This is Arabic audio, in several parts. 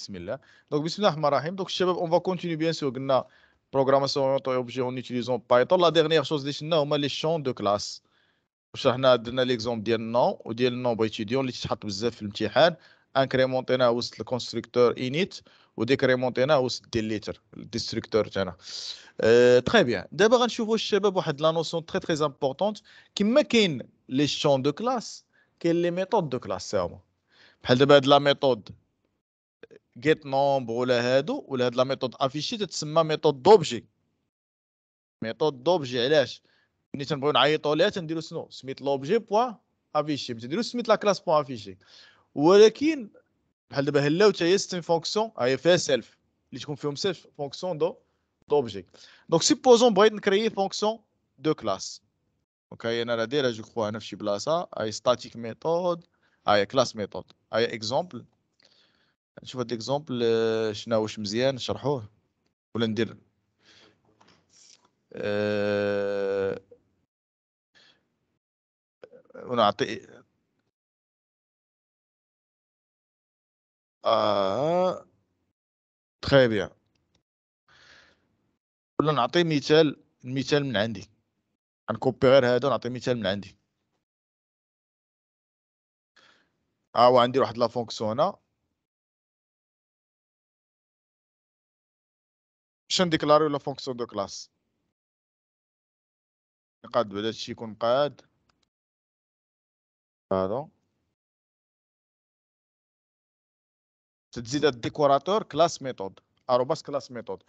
Bismillah. Donc, Bismillah Marahim. Donc, on va continuer bien sûr. La programmation orientée objet en utilisant Python. La dernière chose, on a les champs de classe. Bah, on a donné l'exemple d'un nom ou d'un nombre étudiant qui est بزاف في الامتحان incrémenté وسط le constructeur init ou décrémenté وسط deleter le destructeur euh, très bien دابا غنشوفوا الشباب واحد la notion très très importante qui كاين les champs de classe كاين les méthodes de classe تاعهم بحال la méthode جيت نومبر ولا هادو ولا هاد لا ميثود افيشي تتسمى ميثود دوبجي ميثود دوبجي علاش ملي تنبغيو نعيطو ليها تنديرو سنو سميت لوبجي بوا افيشي ما تنديروش سميت لا كلاس بوا افيشي ولكن بحال دابا هلاو حتى هي ستيم فونكسيون هي فيها سيلف اللي تكون فيهم سيلف فونكسيون دو دوبجي دونك سيبوزون بغيت نكريي فونكسيون دو كلاس اوكي انا راه دايره جو كخوا هنا شي بلاصه هاي ستاتيك ميثود هاي كلاس ميثود هاي اكزومبل نشوف هاد ليكزومبل آه، شنو واش مزيان نشرحوه ولا ندير أه ونعطي اه تخي بيان ولا نعطي مثال مثال من عندي غنكوبي غير هذا ونعطي مثال من عندي ها آه، هو عندي واحد لا فونكسيون هنا باش نديكلاري لا فونكسيون دو كلاس نقاد بعد هادشي يكون قاد هادو تزيد الديكوراتور كلاس ميثود اروباس كلاس ميثود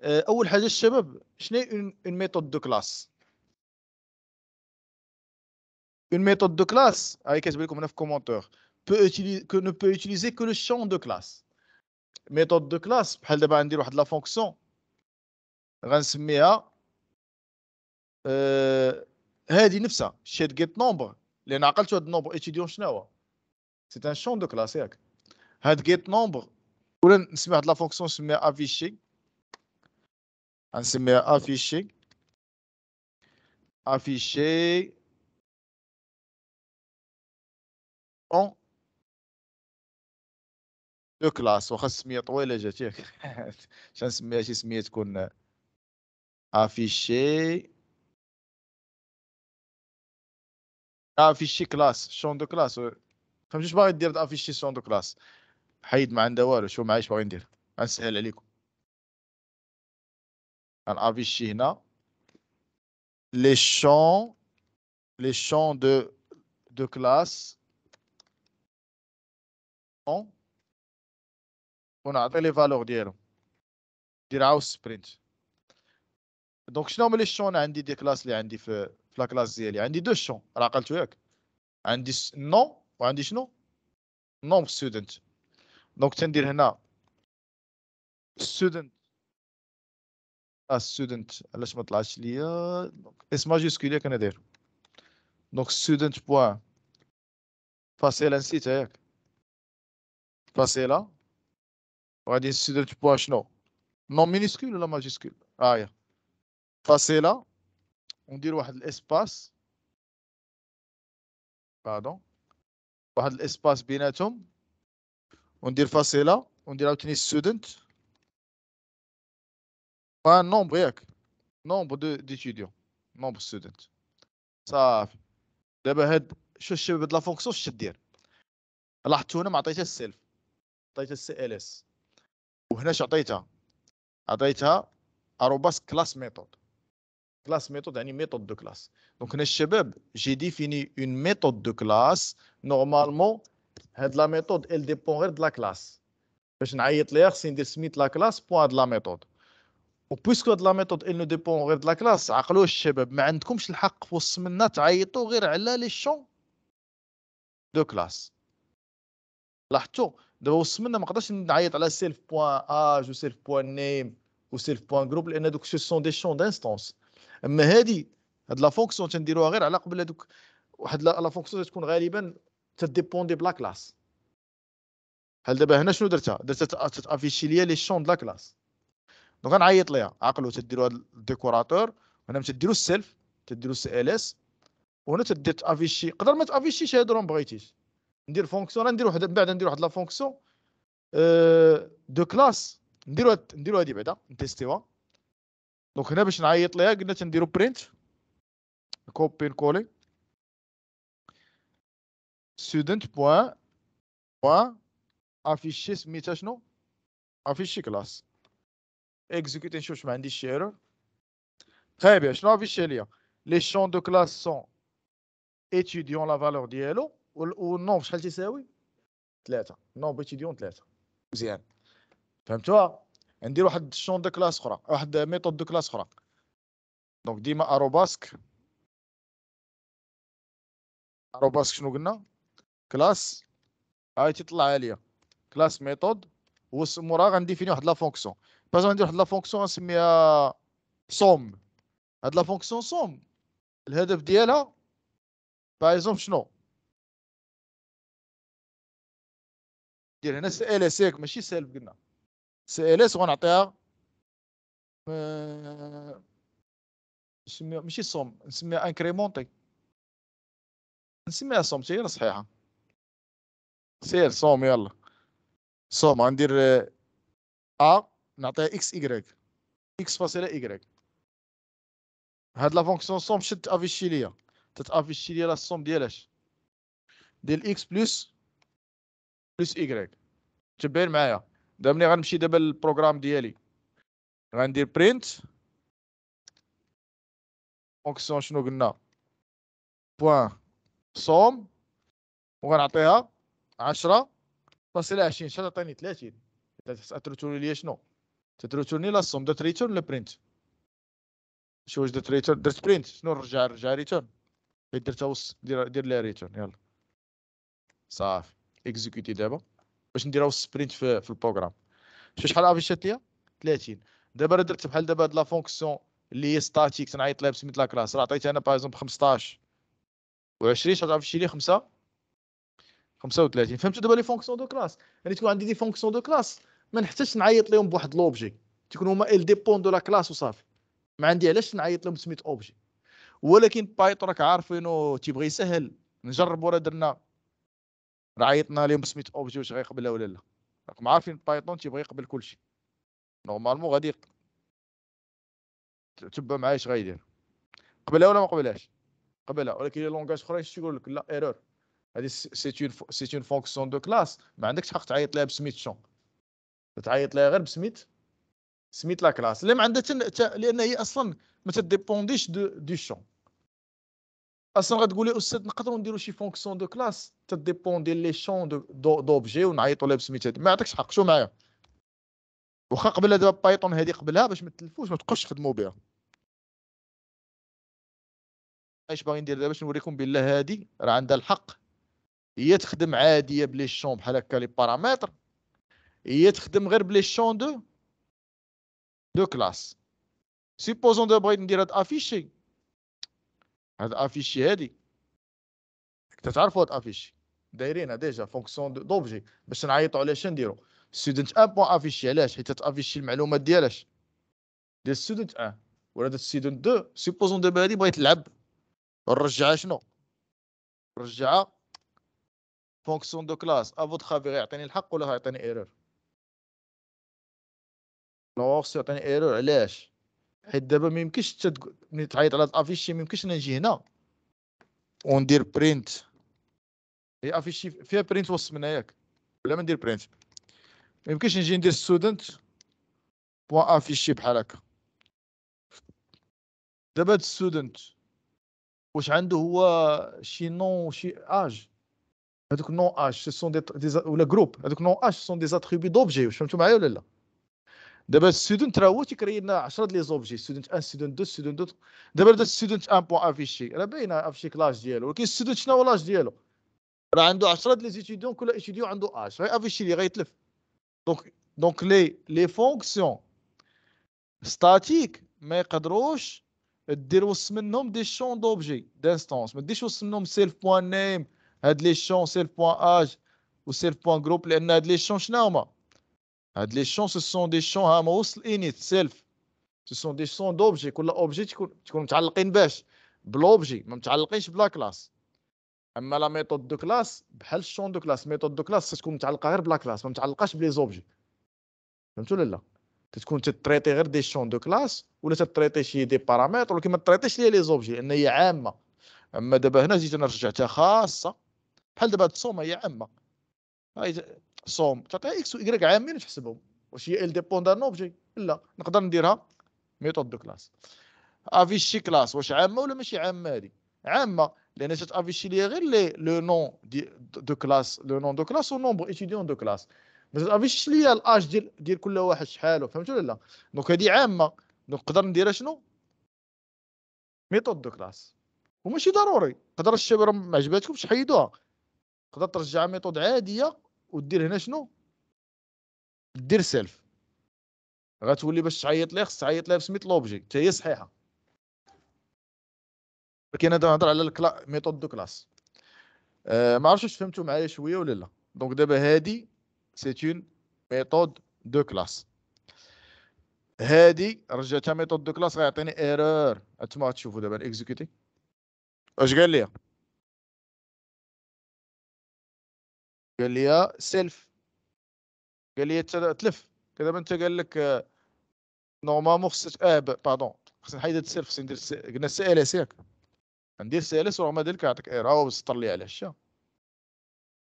آه، اول حاجه الشباب شنو اون ميثود دو كلاس اون ميثود دو كلاس هاي ce لكم هنا في كومونتور que ne peut utiliser que le champ de classe. Méthode de classe, بحال دابا ندير واحد لا فونكسيون غنسميها آه هذه نفسها شاد جيت نومبر لان عقلتوا هذا النومبر اتيديون شنو هو سي ان شون دو كلاس ياك هاد جيت نومبر ولا نسمي واحد لا فونكسيون نسميها افيشي غنسميها افيشي افيشي اون دو كلاس واخا السميه طويله جات ياك باش نسميها شي سميه تكون afficher afficher classe Chant de classe je vais de pas dire afficher champs de classe Je demain dans le voile je suis de gêné d'aller c'est simple à dire on affiche les champs les champs de classe on on a tous les valeurs derrière d'ailleurs sprint دونك شنو هما لي شون عندي دي كلاس اللي عندي في في لا كلاس ديالي عندي دو شون راه عقلتو ياك عندي نو وعندي شنو نوم ستودنت دونك تندير هنا ستودنت ستودنت علاش ما طلعش ليا دونك اس ماجيسكول ياك انا داير دونك ستودنت بوان فاصله نسيتها ياك فاصله وغادي ستودنت بوان شنو نون مينيسكول ولا ماجيسكول اه ياك فاصله وندير واحد الاسباس باردون واحد الاسباس بيناتهم وندير فاصله وندير عاوتاني ستودنت وان نومبر ياك نومبر دو ديتيديون نومبر ستودنت صافي دابا هاد شو الشباب هاد لافونكسيون فونكسيون شو دير هنا ما عطيتها السيلف عطيتها السي ال اس وهنا اش عطيتها عطيتها اروباس كلاس ميثود classe méthode, une méthode de classe. Donc, j'ai défini une méthode de classe. Normalement, la méthode, elle dépendrait de la classe. Je vais dire que c'est la classe, point de la méthode. Puisque la méthode elle ne dépend de la classe, vous avez le la droit de vous les champs de classe. Vous avez le self.age ou self.name ou self.group, ce sont des champs d'instance. اما هذه هاد لا فونكسيون تنديروها غير على قبل هذوك واحد لا فونكسيون تكون غالبا تديبوندي بلا كلاس بحال دابا هنا شنو درتها درتها تافيشي ليا لي شون دلا لا كلاس دونك غنعيط ليها عقلوا تديروا هاد الديكوراتور هنا تديروا السيلف تديروا السي ال اس وهنا تدير تافيشي قدر ما تافيشيش هادو راه بغيتيش ندير فونكسيون ندير واحد من بعد ندير واحد لا فونكسيون آه، دو كلاس نديرو نديرو هادي بعدا نتيستيوها دونك هنا باش نعيط ليها قلنا تنديرو برينت كوبي نكولي student بوان بوان افيشي سميتها شنو افيشي كلاس اكزيكوتي نشوف شنو ما عنديش ايرور تري بيان شنو افيشي ليا لي شون دو كلاس سون اتيديون لا فالور ديالو والنوم شحال تساوي ثلاثة نوم اتيديون ثلاثة مزيان فهمتوها ندير واحد شون دو كلاس اخرى واحد ميثود دو كلاس اخرى دونك ديما اروباسك اروباسك شنو قلنا كلاس هاي تطلع عليا كلاس ميثود وموراها غنديفيني واحد لا فونكسيون باش غندير واحد لا فونكسيون نسميها صوم هاد لا فونكسيون صوم الهدف ديالها باغ اكزومبل شنو دير هنا ال اس ماشي سيلف قلنا سي ال اس غنعطيها آه، نسميها ماشي سوم نسميها انكريمونتي نسميها سوم تاهي صحيحه سير سوم يلا سوم غندير ا آه، آه، نعطيها اكس ايكغيك اكس فاصله ايكغيك هاد لا فونكسيون سوم شد افيشي ليا تتافيشي ليا لا سوم ديال ديال اكس بلس بلس ايكغيك تبان معايا دابا ملي غنمشي دابا للبروغرام ديالي غندير برينت فونكسيون شنو قلنا بوان صوم وغنعطيها 10 فاصله 20 شحال عطيني 30 تترتوني ليا شنو تترتوني لا صوم درت ريتورن ولا برينت شو واش درت ريتورن درت برينت شنو رجع رجع ريتورن درتها وسط دير دير لها ريتورن يلا صافي اكزيكوتي دابا باش نديرو سبرينت في, في البروغرام شو شحال افيشات ليا 30 دابا راه درت بحال دابا هاد لا فونكسيون اللي هي ستاتيك تنعيط لها بسميت لا كلاس راه عطيتها انا باغ اكزومبل 15 و20 شحال عرفتي لي 5 35 فهمتوا دابا لي فونكسيون دو كلاس يعني تكون عندي دي فونكسيون دو كلاس ما نحتاجش نعيط لهم بواحد لوبجي تكون هما ال ديبون دو لا كلاس وصافي ما عندي علاش نعيط لهم سميت اوبجي ولكن بايثون راك عارفينو تيبغي يسهل نجرب ورا درنا راه عيطنا لهم سميت اوبجي واش غيقبلها ولا لا راكم عارفين بايثون تيبغي يقبل كلشي نورمالمون غادي تبع معايا اش غايدير قبلها ولا ما قبلهاش قبلها ولكن لونغاج اخرين يقول لك لا ايرور هادي سي اون فونكسيون دو كلاس ما عندكش حق تعيط لها بسميت شون تعيط لها غير بسميت سميت لا كلاس اللي ما عندها تن... لان هي اصلا ما تديبونديش دو دو شون اصلا غتقول لي استاذ نقدروا نديروا شي فونكسيون دو كلاس تديبون ديال لي شون دوبجي ونعيطوا لها بسميتها ما عطيكش حق شو معايا واخا قبل دابا بايثون هذه قبلها باش ما تلفوش ما تبقاوش تخدموا بها اش باغي ندير دابا باش نوريكم بالله هذه راه عندها الحق هي تخدم عاديه بلي شون بحال هكا لي بارامتر هي تخدم غير بلي شون دو دو كلاس سيبوزون دابا بغيت ندير هاد افيشي هذا افيشي هذه تعرفوا افيشي دايرينها ديجا فونكسيون دوبجي باش نعيطوا عليه شنديروا ستودنت ان بوان افيشي علاش حيت تافيشي المعلومات ديالاش ديال ستودنت ان ولا ديال ستودنت دو سيبوزون دابا هادي بغيت تلعب نرجعها شنو نرجعها فونكسيون دو كلاس افو تخافي غيعطيني الحق ولا غيعطيني ايرور نورس يعطيني ايرور علاش حيت دابا ما يمكنش حتى ملي تعيط على افيشي ما يمكنش انا نجي هنا وندير برينت هي افيشي فيها برينت وسط من ياك ولا ما ندير برينت ما يمكنش نجي ندير ستودنت بوان افيشي بحال هكا دابا هاد ستودنت واش عنده هو شي نون شي اج هادوك نون اج سون دي ولا جروب هادوك نون اج سون دي اتريبي دوبجي واش فهمتوا معايا ولا لا دابا ستودنت راه هو تيكري لنا 10 لي زوبجي ستودنت 1 ستودنت 2 ستودنت 3 دابا دا ستودنت 1 بوان افيشي راه باينه افيشي كلاش ديالو ولكن ستودنت شنو هو لاج ديالو راه عنده 10 لي زيتيديون كل ايتيديون عنده اش غير افيشي اللي غيتلف دونك دونك لي لي فونكسيون ستاتيك ما يقدروش دير وسط منهم دي شون دوبجي دانستونس ما ديرش وسط منهم سيلف بوان نيم هاد لي شون سيلف بوان اج وسيلف بوان جروب لان هاد لي شون شنو هما هاد لي شون سو سون دي شون ها ما وصل سيلف سو سون دي شون دوبجي كل اوبجي تكون تكون متعلقين باش بلوبجي ما متعلقينش بلا كلاس اما لا ميثود دو كلاس بحال الشون دو كلاس ميثود دو كلاس تكون متعلقه غير بلا كلاس ما متعلقاش بلي زوبجي فهمتوا ولا لا تكون تتريتي غير دي شون دو كلاس ولا تتريتي شي دي بارامتر ولكن ما تريتيش ليا لي زوبجي لان هي عامه اما دابا هنا جيت انا رجعتها خاصه بحال دابا هاد الصومه هي عامه صوم تعطيها اكس و عامين تحسبهم واش هي ال ديبون دان اوبجي لا نقدر نديرها ميثود دو كلاس افيشي كلاس واش عامه ولا ماشي عامه هادي عامه لان جات افيشي ليا غير لي لو نون دو كلاس لو نون دو كلاس و ايتيديون دو كلاس بس افيشي ليا الاج ديال ديال كل واحد شحال فهمت ولا لا دونك هادي عامه نقدر نديرها شنو ميثود دو كلاس وماشي ضروري تقدر الشباب ما عجباتكمش حيدوها تقدر ترجع ميثود عاديه ودير هنا شنو دير سيلف غتولي باش تعيط ليه خص تعيط ليه بسميت لوبجي حتى هي صحيحه ولكن هذا نهضر على الكلا ميثود دو كلاس آه، ما عرفتش واش فهمتوا معايا شويه ولا لا دونك دابا هادي سي اون ميثود دو كلاس هادي رجعتها ميثود دو كلاس غيعطيني ايرور انتما غتشوفوا دابا اكزيكوتي اش قال لي قال لي سيلف قال لي تلف كذا انت قال لك آه، نورمالمون خصك اه باردون خصني نحيد هاد السيلف خصني ندير قلنا سي ال اس ياك ندير سي ال اس ورغم ذلك يعطيك ايرا سطر لي على الشا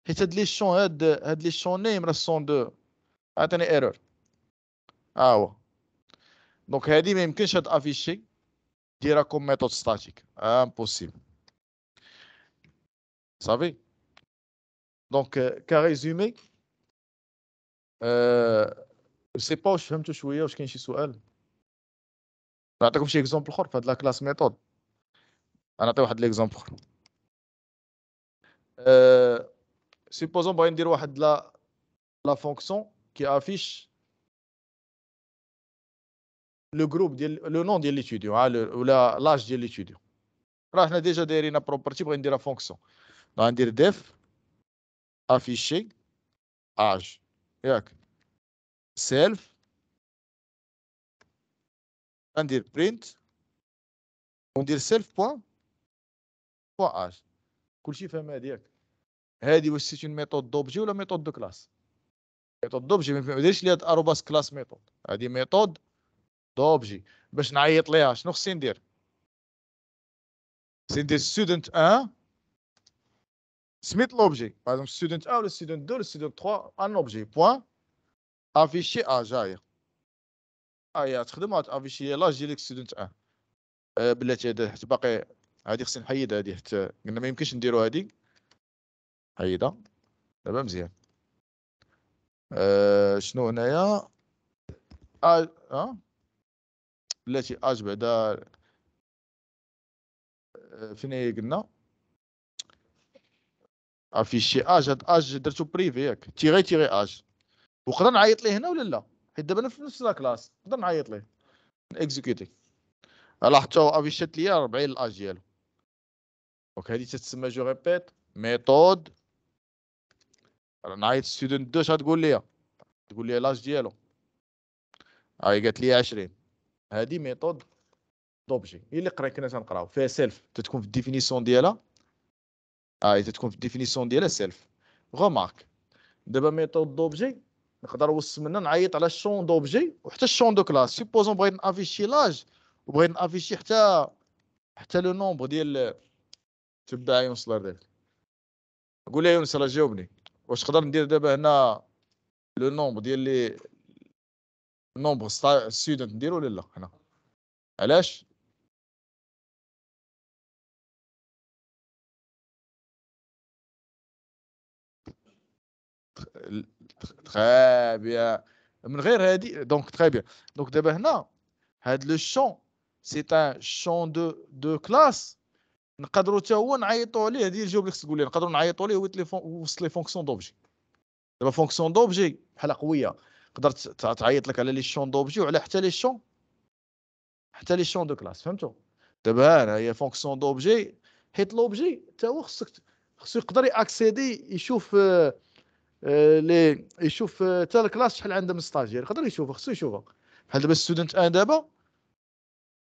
حيت هاد لي شون هاد هاد لي شون نيم راه سون دو عطيني ايرور ها هو دونك هادي ما يمكنش هاد افيشي ديرها كوم ميثود ستاتيك امبوسيبل صافي Donc, car euh, qu'à résumer, je ne sais pas, je suis, je je je exemple la classe méthode. Je l'exemple. Euh, supposons, la, fonction qui affiche le groupe, le nom de l'étudiant, hein, l'âge de l'étudiant. on déjà la fonction. On def. افيشينغ آه، اج إيه ياك سيلف ندير برينت وندير سيلف بوان بوان اج كلشي فهم هادي ياك هادي واش سيت اون ميثود دوبجي ولا ميثود دو كلاس ميثود دوبجي ما ديرش ليها اروباس كلاس ميثود هادي ميثود دوبجي باش نعيط ليها شنو خصني ندير خصني ندير ستودنت 1 Smith l'objet. Par exemple, student 1, le student 2, le student 3, un objet. Point. Affiché à جاية. اي تخدمات افيشي لا جي لك ستودنت 1 أه بلاتي هذا حيت باقي هادي خصني نحيد هادي حيت قلنا ما يمكنش نديرو هادي حيدها دابا مزيان أه شنو هنايا اه, آه. بلاتي اج آه، بعدا آه، فين هي قلنا افيشي اج هاد اج درتو بريفي ياك تيغي تيغي اج وقدر نعيط ليه هنا ولا لا حيت دابا انا في نفس لا كلاس نقدر نعيط ليه اكزيكوتي لاحظتو هو افيشات ليا 40 الاج ديالو دونك هادي تتسمى جو ريبيت ميثود نعيط ستودنت دو شغتقول ليا تقول ليا لاج ديالو هاي آه، قالت لي 20 هادي ميثود دوبجي هي اللي قريت كنا تنقراو فيها سيلف تتكون في الديفينيسيون ديالها اي آه، تتكون في الديفينيسيون ديالها سيلف غومارك دابا ميثود دوبجي نقدر وسط منها نعيط على الشون دوبجي وحتى الشون دو كلاس سيبوزون بغيت نافيشي لاج وبغيت نافيشي حتى حتى لو نومبر ديال تبع يونس الله قول لي يونس راه جاوبني واش نقدر ندير دابا هنا لو نومبر ديال لي نومبر ستودنت نديرو ولا لا هنا علاش تري بيان من غير هذه دونك تخي بيان دونك دابا هنا هاد لو شون سي ان شون دو دو كلاس نقدروا حتى هو نعيطوا عليه هذه الجواب اللي خصك تقول لي نقدروا نعيطوا عليه ويت لي وسط لي فونكسيون دوبجي دابا فونكسيون دوبجي بحال قويه تقدر تعيط لك على لي شون دوبجي وعلى حتى لي شون حتى لي شون دو كلاس فهمتوا دابا ها هي فونكسيون دوبجي حيت لوبجي حتى هو خصك خصو يقدر ياكسيدي يشوف اللي آه، يشوف حتى آه، الكلاس شحال عنده من ستاجير يقدر يشوفه خصو يشوفه بحال دابا ستودنت ان دابا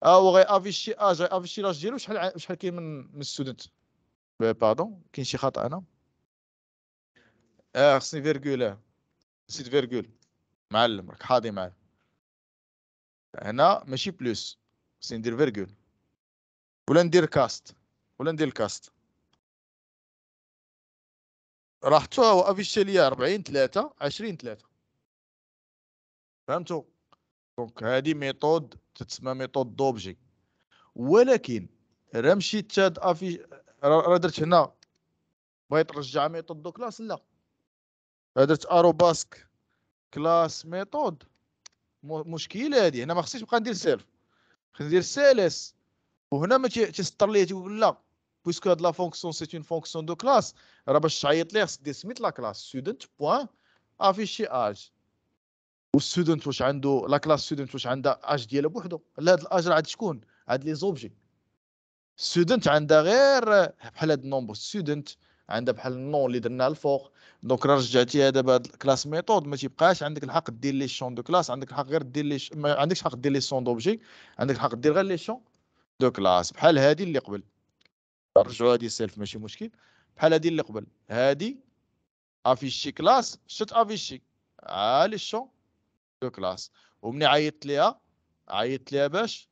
او آه، غي افيشي اج افيشي لاج ديالو شحال شحال كاين من من ستودنت باردون كاين شي خطا انا اه خصني فيرغول نسيت فيرغول معلم راك حاضي معاه هنا ماشي بلوس خصني ندير فيرغول ولا ندير كاست ولا ندير الكاست راح توا وافيشيليا 40 3 20 3 فهمتوا دونك هذه ميثود تتسمى ميثود دوبجي ولكن راه مشيت تشاد افي راه درت هنا بغيت نرجع ميثود دو كلاس لا درت ارو باسك كلاس ميثود مشكله هذه هنا ما خصنيش نبقى ندير سيلف خصني ندير سيلس وهنا ما تيستر لي تيقول لا puisque de la fonction, c'est une fonction de classe, la classe student.afficher age. والستودنت واش عنده لا كلاس ستودنت واش عندها اج ديالها بوحدو لا هاد الاج راه عاد شكون عاد لي زوبجي ستودنت عندها غير بحال هاد النومبر ستودنت عندها بحال النون اللي درناها الفوق دونك راه رجعتيها دابا هاد الكلاس ميثود ما تيبقاش عندك الحق دير لي شون دو كلاس عندك الحق غير دير لي ما عندكش حق دير لي شون دوبجي عندك الحق دير غير لي شون دو كلاس بحال هادي اللي قبل رجعوا هادي سيلف ماشي مشكل بحال هادي اللي قبل هادي افيشي كلاس شت افيشي عالي الشون دو كلاس ومني عيطت ليها عيطت ليها باش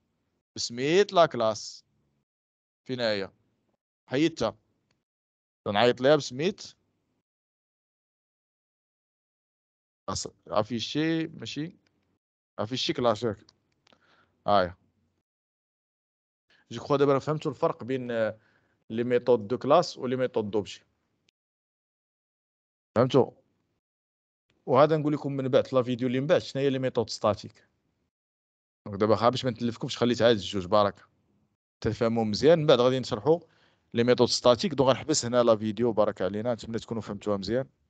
بسميت لا كلاس فين هي حيدتها نعيط ليها بسميت افيشي ماشي افيشي كلاس هاك هاي جو كخوا دابا فهمتوا الفرق بين لي ميثود دو كلاس ولي ميثود دوبجي فهمتوا وهذا نقول لكم من بعد لا فيديو اللي من بعد شنو هي لي ميثود ستاتيك دونك دابا خا باش ما نتلفكمش خليت عاد الجوج بارك تفهموا مزيان من بعد غادي نشرحوا لي ميثود ستاتيك دونك غنحبس هنا لا فيديو بارك علينا نتمنى تكونوا فهمتوها مزيان